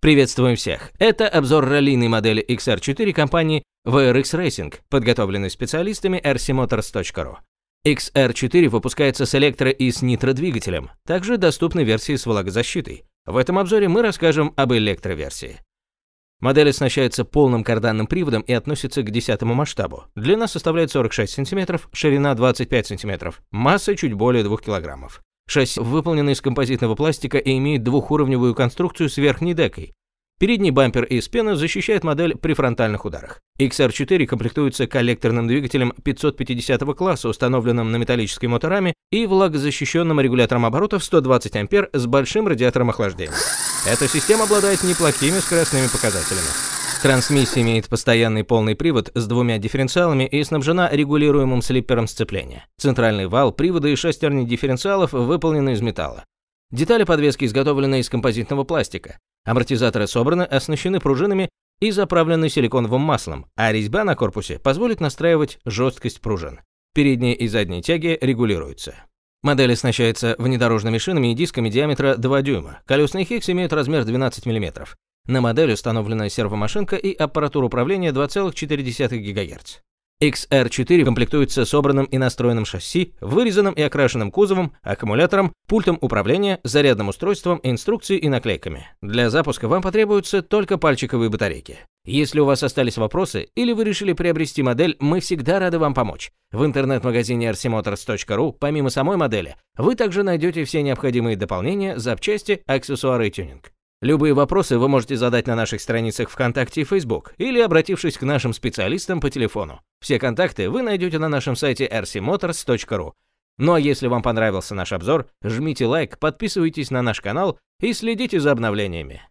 Приветствуем всех! Это обзор раллийной модели XR4 компании VRX Racing, подготовленный специалистами rcmotors.ru. XR4 выпускается с электро- и с нитро-двигателем, также доступны версии с влагозащитой. В этом обзоре мы расскажем об электроверсии. Модель оснащается полным карданным приводом и относится к десятому масштабу. Длина составляет 46 см, ширина 25 см, масса чуть более 2 килограммов. Шасси выполнено из композитного пластика и имеет двухуровневую конструкцию с верхней декой. Передний бампер из пены защищает модель при фронтальных ударах. XR4 комплектуется коллекторным двигателем 550 класса, установленным на металлической моторами и влагозащищенным регулятором оборотов 120 А с большим радиатором охлаждения. Эта система обладает неплохими скоростными показателями. Трансмиссия имеет постоянный полный привод с двумя дифференциалами и снабжена регулируемым слиппером сцепления. Центральный вал, привода и шестерни дифференциалов выполнены из металла. Детали подвески изготовлены из композитного пластика. Амортизаторы собраны, оснащены пружинами и заправлены силиконовым маслом, а резьба на корпусе позволит настраивать жесткость пружин. Передние и задние тяги регулируются. Модель оснащается внедорожными шинами и дисками диаметра 2 дюйма. Колесные хикс имеют размер 12 мм. На модель установлена сервомашинка и аппаратура управления 2,4 ГГц. XR4 комплектуется собранным и настроенным шасси, вырезанным и окрашенным кузовом, аккумулятором, пультом управления, зарядным устройством, инструкцией и наклейками. Для запуска вам потребуются только пальчиковые батарейки. Если у вас остались вопросы или вы решили приобрести модель, мы всегда рады вам помочь. В интернет-магазине rcmotors.ru, помимо самой модели, вы также найдете все необходимые дополнения, запчасти, аксессуары и тюнинг. Любые вопросы вы можете задать на наших страницах ВКонтакте и Facebook или обратившись к нашим специалистам по телефону. Все контакты вы найдете на нашем сайте rcmotors.ru. Ну а если вам понравился наш обзор, жмите лайк, подписывайтесь на наш канал и следите за обновлениями.